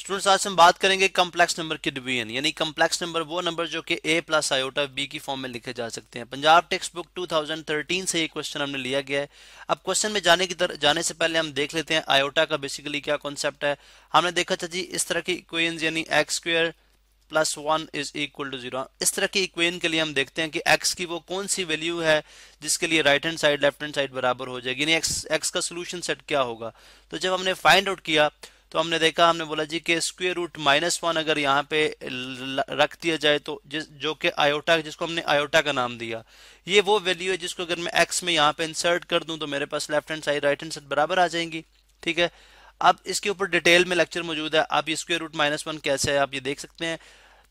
students आज हम बात करेंगे कम्प्लेक्स नंबर के डिवीजन यानी कम्प्लेक्स नंबर वो नंबर जो कि ए प्लस आयोटा बी की फॉर्म में लिखे जा सकते हैं पंजाब टेक्स्ट बुक 2013 से ये क्वेश्चन हमने लिया गया है अब क्वेश्चन में जाने की तरह जाने से पहले हम देख लेते हैं आयोटा का बेसिकली क्या कॉन्सेप्ट है हमने देखा था जी इस तरह की इक्वेन यानी X square plus one is equal to zero इस तरह की इक्वेन के लिए हम देखते हैं कि एक्स की वो कौन सी वैल्यू है जिसके लिए right hand side left hand side बराबर हो जाएगी यानी एक्स एक्स का सोल्यूशन सेट क्या होगा तो जब हमने फाइंड आउट किया तो हमने देखा हमने बोला जी के स्क्वेयर रूट माइनस वन अगर यहाँ पे रख दिया जाए तो जिस जो कि आयोटा जिसको हमने आयोटा का नाम दिया ये वो वैल्यू है जिसको अगर मैं एक्स में यहाँ पे इंसर्ट कर दूँ तो मेरे पास left hand side right hand side बराबर आ जाएंगी ठीक है अब इसके ऊपर डिटेल में लेक्चर मौजूद है आप स्क्वेयर रूट माइनस वन कैसे है आप ये देख सकते हैं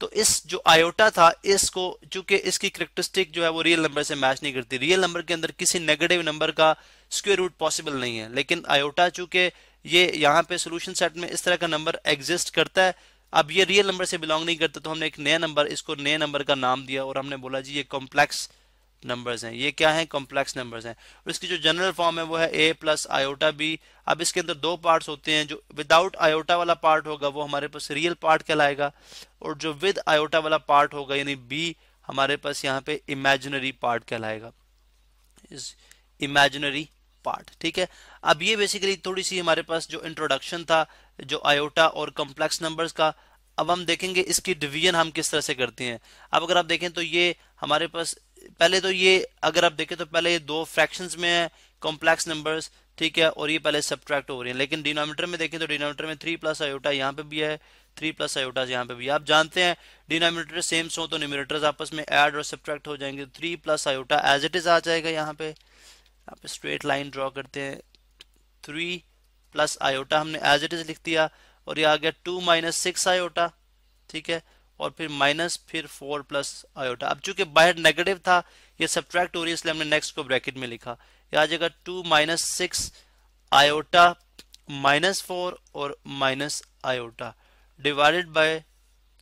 तो इस जो आयोटा था इसको चूंकि इसकी करेक्टरिस्टिक जो है वो रियल नंबर से मैच नहीं करती रियल नंबर के अंदर किसी नेगेटिव नंबर का स्क्वेयर रूट पॉसिबल नहीं है लेकिन आयोटा चूंकि ये यहाँ पे सोल्यूशन सेट में इस तरह का नंबर एग्जिस्ट करता है अब ये रियल नंबर से बिलोंग नहीं करता तो हमने एक नया नंबर इसको नए नंबर का नाम दिया और हमने बोला जी ये कॉम्प्लेक्स नंबर्स हैं ये क्या है कॉम्प्लेक्स नंबर्स हैं और इसकी जो जनरल फॉर्म है वो है ए प्लस आयोटा बी अब इसके अंदर दो पार्ट्स होते हैं जो विदाउट आयोटा वाला पार्ट होगा वो हमारे पास रियल पार्ट कहलाएगा और जो विद आयोटा वाला पार्ट होगा यानी बी हमारे पास यहाँ पे इमेजिनरी पार्ट कहलाएगा इमेजिनरी पार्ट ठीक है अब ये बेसिकली थोड़ी सी हमारे पास जो इंट्रोडक्शन था जो आयोटा और कम्प्लेक्स नंबर्स का अब हम देखेंगे इसकी डिवीजन हम किस तरह से करते हैं अब अगर आप देखें तो ये हमारे पास पहले तो ये अगर आप देखें तो पहले ये दो फ्रैक्शंस में है कॉम्प्लेक्स नंबर्स ठीक है और ये पहले सब्ट्रैक्ट हो रही है लेकिन डिनोमीटर में देखें तो डिनोमीटर में थ्री प्लस आयोटा यहाँ पे भी है थ्री प्लस आयोटा यहाँ पे भी आप जानते हैं डिनोमीटर सेम्स हो तो न्यूमिनेटर्स आपस में एड और सब्ट्रैक्ट हो जाएंगे three plus iota as it is आ जाएगा यहाँ पे आप स्ट्रेट लाइन ड्रॉ करते हैं थ्री प्लस आयोटा हमने एज इट इज लिख दिया और ये आ गया टू माइनस सिक्स आयोटा ठीक है और फिर माइनस फिर फोर प्लस आयोटा अब चूंकि बाहर नेगेटिव था ये सब्ट्रैक्ट हो रही है इसलिए हमने नेक्स्ट को ब्रैकेट में लिखा ये आ जाएगा two minus six iota minus four और minus iota divided by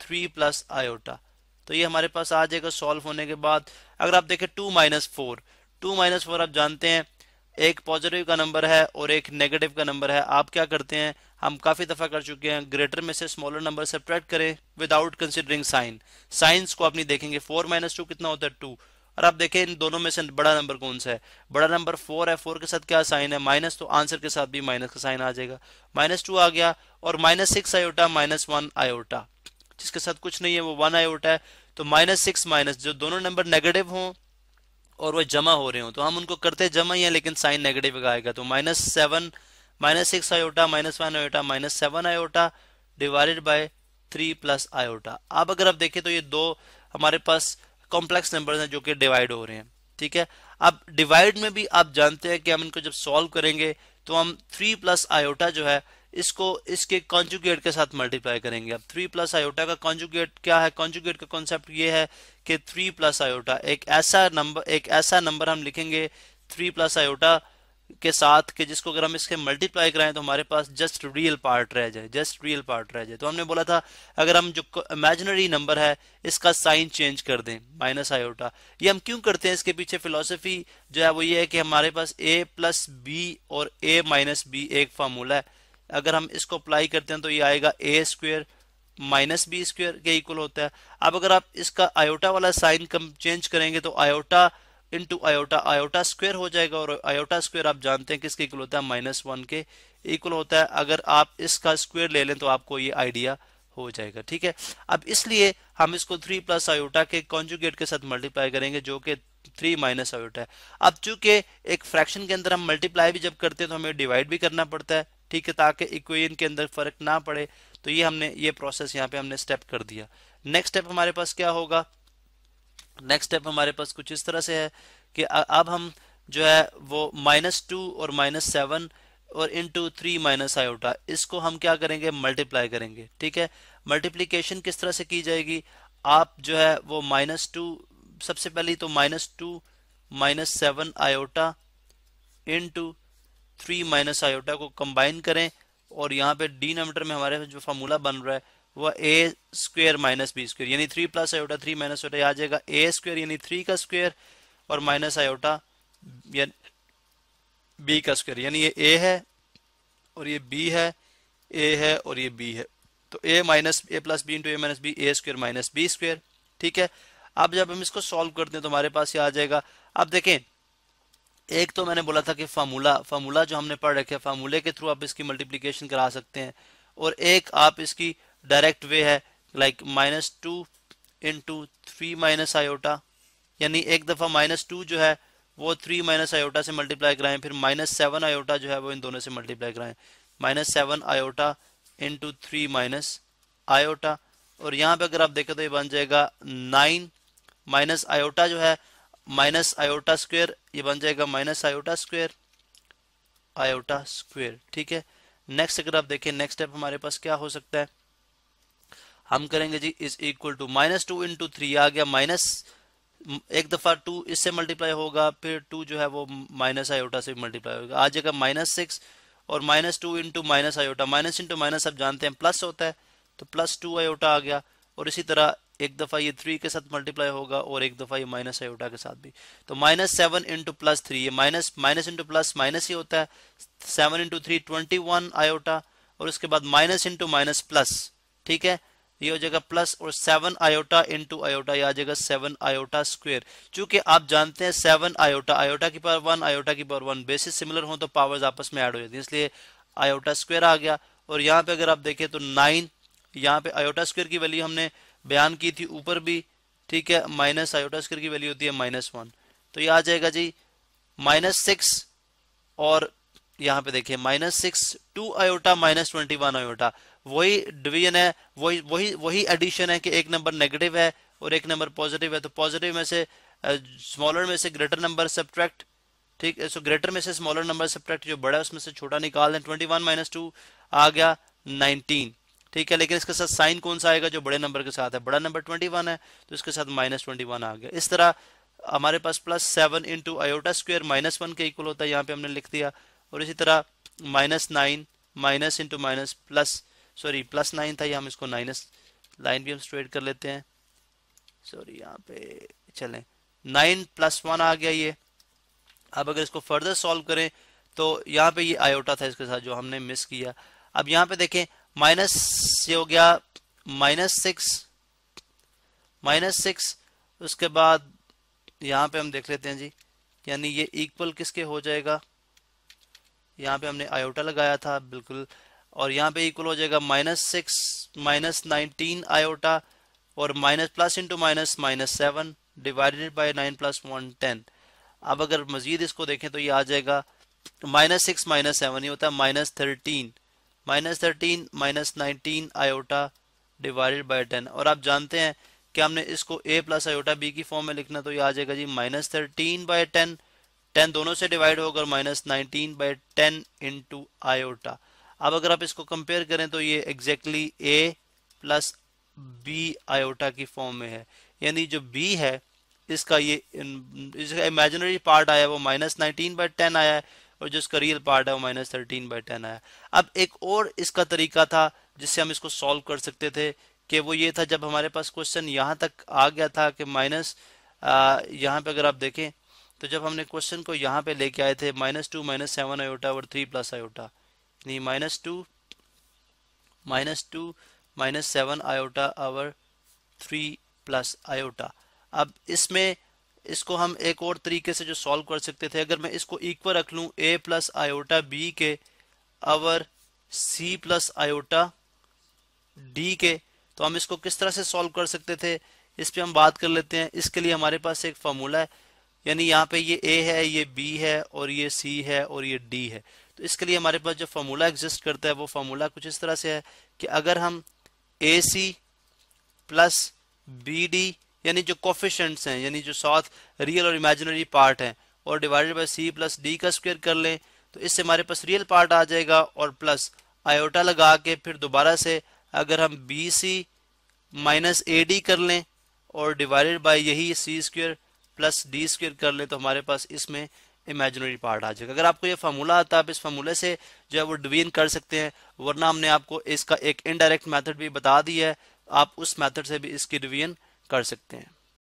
three plus iota तो ये हमारे पास आ जाएगा सॉल्व होने के बाद अगर आप देखें two minus four two minus four आप जानते हैं एक पॉजिटिव का नंबर है और एक नेगेटिव का नंबर है आप क्या करते हैं हम काफ़ी दफ़ा कर चुके हैं ग्रेटर में से स्मॉलर नंबर सब्ट्रैक्ट करें विदाउट कंसिडरिंग साइन साइंस को नहीं देखेंगे फोर माइनस टू कितना होता है टू और आप देखें इन दोनों में से बड़ा नंबर कौन सा है बड़ा नंबर फोर है फोर के साथ क्या साइन है माइनस तो आंसर के साथ भी माइनस का साइन आ जाएगा माइनस टू आ गया और minus six iota minus one iota जिसके साथ कुछ नहीं है वो वन आयोटा है तो माइनस सिक्स माइनस जो दोनों नंबर नेगेटिव हों और वह जमा हो रहे हो तो हम उनको करते जमा ही है लेकिन साइन नेगेटिव का आएगा तो minus seven minus six iota minus one iota minus seven iota divided by three plus iota अब अगर आप देखें तो ये दो हमारे पास कॉम्प्लेक्स नंबर हैं जो कि डिवाइड हो रहे हैं ठीक है अब डिवाइड में भी आप जानते हैं कि हम इनको जब सॉल्व करेंगे तो हम थ्री प्लस आयोटा जो है इसको इसके कॉन्जुगेट के साथ मल्टीप्लाई करेंगे अब थ्री प्लस आयोटा का कॉन्जुगेट क्या है कॉन्जुगेट का कॉन्सेप्ट ये है कि थ्री प्लस आयोटा एक ऐसा नंबर एक ऐसा नंबर हम लिखेंगे थ्री प्लस आयोटा के साथ के जिसको अगर हम इसके मल्टीप्लाई कराएं तो हमारे पास जस्ट रियल पार्ट रह जाए जस्ट रियल पार्ट रह जाए तो हमने बोला था अगर हम जो इमेजिनरी नंबर है इसका साइन चेंज कर दें माइनस आयोटा ये हम क्यों करते हैं इसके पीछे फिलोसफी जो है वो ये है कि हमारे पास ए प्लस बी और ए माइनस बी एक फार्मूला है अगर हम इसको अप्लाई करते हैं तो ये आएगा A square minus B square के इक्वल होता है अब अगर आप इसका आयोटा वाला साइन कम चेंज करेंगे तो iota into iota iota square हो जाएगा और आयोटा स्क्वेयर आप जानते हैं किसके इक्वल होता है माइनस वन के इक्वल होता है अगर आप इसका स्क्वेयर ले लें तो आपको ये आइडिया हो जाएगा ठीक है अब इसलिए हम इसको थ्री प्लस आयोटा के कॉन्जुगेट के साथ मल्टीप्लाई करेंगे जो कि थ्री माइनस आयोटा है अब चूंकि एक फ्रैक्शन के अंदर हम मल्टीप्लाई भी जब करते हैं तो हमें डिवाइड भी करना पड़ता है ठीक है ताकि इक्वेजन के अंदर फर्क ना पड़े तो ये हमने ये प्रोसेस यहाँ पे हमने स्टेप कर दिया नेक्स्ट स्टेप हमारे पास क्या होगा नेक्स्ट स्टेप हमारे पास कुछ इस तरह से है कि अब हम जो है वो माइनस टू और माइनस सेवन और टू थ्री माइनस आयोटा इसको हम क्या करेंगे मल्टीप्लाई करेंगे ठीक है मल्टीप्लीकेशन किस तरह से की जाएगी आप जो है वो माइनस टू सबसे पहले तो minus two minus seven iota into three minus iota को कंबाइन करें और यहाँ पे डी नमीटर में हमारे जो फार्मूला बन रहा है वह A square minus B square यानी three plus iota three minus iota आ जाएगा ए स्क्वेयर यानी थ्री का स्क्वेयर और माइनस आयोटा बी का स्क्वेयर यानी ये ए है और ये बी है ए है और ये बी है तो A minus A plus B into A minus B A square minus B square ठीक है अब जब हम इसको सॉल्व करते हैं तो हमारे पास ये आ जाएगा अब देखें एक तो मैंने बोला था कि फार्मूला फार्मूला जो हमने पढ़ रखे फार्मूले के थ्रू आप इसकी मल्टीप्लीकेशन करा सकते हैं और एक आप इसकी डायरेक्ट वे है like minus two into three minus iota यानी एक दफ़ा माइनस टू जो है वो थ्री माइनस आयोटा से मल्टीप्लाई कराएं फिर माइनस सेवन आयोटा जो है वो इन दोनों से मल्टीप्लाई कराएं minus seven iota into three minus iota और यहाँ पे अगर आप देखें तो ये बन जाएगा नाइन माइनस आयोटा जो है माइनस आयोटा स्क्वेयर ये बन जाएगा minus iota square iota square ठीक है नेक्स्ट अगर आप देखें नेक्स्ट स्टेप हमारे पास क्या हो सकता है हम करेंगे z is equal to minus two into three आ गया माइनस एक दफा टू इससे मल्टीप्लाई होगा फिर टू जो है वो माइनस आयोटा से मल्टीप्लाई होगा आ जाएगा माइनस सिक्स और minus two into minus iota minus into minus आप जानते हैं प्लस होता है तो प्लस टू आयोटा आ गया और इसी तरह एक दफ़ा ये थ्री के साथ मल्टीप्लाई होगा और एक दफ़ा ये माइनस आयोटा के साथ भी तो minus seven into plus three ये minus minus into plus minus ही होता है seven into three twenty one iota और उसके बाद माइनस इंटू माइनस प्लस ठीक है ये हो जाएगा प्लस और सेवन आयोटा इंटू आयोटा ये आ जाएगा सेवन आयोटा स्क्वेयर चूंकि आप जानते हैं सेवन आयोटा आयोटा की पावर वन आयोटा की पावर वन बेसिस सिमिलर हो तो पावर्स आपस में ऐड हो जाती है इसलिए आयोटा स्क्वेयर आ गया और यहाँ पे अगर आप देखें तो नाइन यहाँ पे आयोटा स्क्वेयर की वैल्यू हमने बयान की थी ऊपर भी ठीक है माइनस आयोटा स्क्र की वैल्यू होती है माइनस वन तो ये आ जाएगा जी माइनस सिक्स और यहाँ पे देखिए minus six two iota minus twenty one iota वही डिवीजन है वही वही वही एडिशन है कि एक नंबर नेगेटिव है और एक नंबर पॉजिटिव है तो पॉजिटिव में से स्मॉलर में से ग्रेटर नंबर सब्ट्रैक्ट ठीक है सो ग्रेटर में से स्मॉलर नंबर सब्ट्रैक्ट जो बड़ा है उसमें से छोटा निकाल दें ट्वेंटी वन माइनस टू आ गया नाइनटीन ठीक है लेकिन इसके साथ साइन कौन सा आएगा जो बड़े नंबर के साथ है बड़ा नंबर ट्वेंटी वन है तो इसके साथ माइनस ट्वेंटी वन आ गया इस तरह हमारे पास plus seven into iota square minus one के इक्वल होता है यहाँ पे हमने लिख दिया और इसी तरह minus nine minus into minus plus sorry plus nine था ये हम इसको माइनस लाइन भी हम स्ट्रेट कर लेते हैं सॉरी यहाँ पे चलें नाइन प्लस वन आ गया ये अब अगर इसको फर्दर सॉल्व करें तो यहाँ पे ये आयोटा था इसके साथ जो हमने मिस किया अब यहाँ पे देखें माइनस ये हो गया माइनस सिक्स माइनस सिक्स उसके बाद यहाँ पे हम देख लेते हैं जी यानी ये इक्वल किसके हो जाएगा यहाँ पे हमने आयोटा लगाया था बिल्कुल और यहाँ पे इक्वल हो जाएगा minus six minus nineteen iota और minus plus into minus minus seven divided by nine plus one ten अब अगर मजीद इसको देखें तो ये आ जाएगा माइनस सिक्स माइनस सेवन ही होता है minus thirteen minus thirteen minus nineteen iota divided by ten और आप जानते हैं कि हमने इसको ए प्लस आयोटा बी की फॉर्म में लिखना तो ये आ जाएगा z minus thirteen by ten ten दोनों से डिवाइड होकर minus nineteen by ten into iota अब अगर आप इसको कंपेयर करें तो ये exactly A plus B iota की फॉर्म में है यानी जो बी है इसका ये इसका इमेजिनरी पार्ट आया वो माइनस नाइनटीन बाय टेन आया है और जो इसका रियल पार्ट है वो माइनस थर्टीन बाई टेन आया अब एक और इसका तरीका था जिससे हम इसको सॉल्व कर सकते थे कि वो ये था जब हमारे पास क्वेश्चन यहाँ तक आ गया था कि माइनस यहाँ पे अगर आप देखें तो जब हमने क्वेश्चन को यहाँ पे लेके आए थे minus two minus seven iota और थ्री प्लस आयोटा यानी minus two minus two minus seven iota और थ्री प्लस आयोटा अब इसमें इसको हम एक और तरीके से जो सॉल्व कर सकते थे अगर मैं इसको इक्वल रख लूँ ए प्लस आयोटा बी के over C plus iota D के तो हम इसको किस तरह से सॉल्व कर सकते थे इस पर हम बात कर लेते हैं इसके लिए हमारे पास एक फार्मूला है यानी यहाँ पे ये ए है ये बी है और ये सी है और ये डी है तो इसके लिए हमारे पास जो फार्मूला एग्जिस्ट करता है वो फार्मूला कुछ इस तरह से है कि अगर हम A C plus B D यानी जो कोफिशंट्स हैं यानी जो साथ रियल और इमेजिनरी पार्ट है और divided by C plus D का स्क्वेयर कर लें तो इससे हमारे पास रियल पार्ट आ जाएगा और प्लस आयोटा लगा के फिर दोबारा से अगर हम B C minus A D कर लें और डिवाइडेड बाई यही C square plus D square कर लें तो हमारे पास इसमें इमेजिनरी पार्ट आ जाएगा अगर आपको ये फार्मूला आता है आप इस फार्मूले से जो है वो डिवीजन कर सकते हैं वरना हमने आपको इसका एक इनडायरेक्ट मेथड भी बता दिया है आप उस मेथड से भी इसकी डिवीजन कर सकते हैं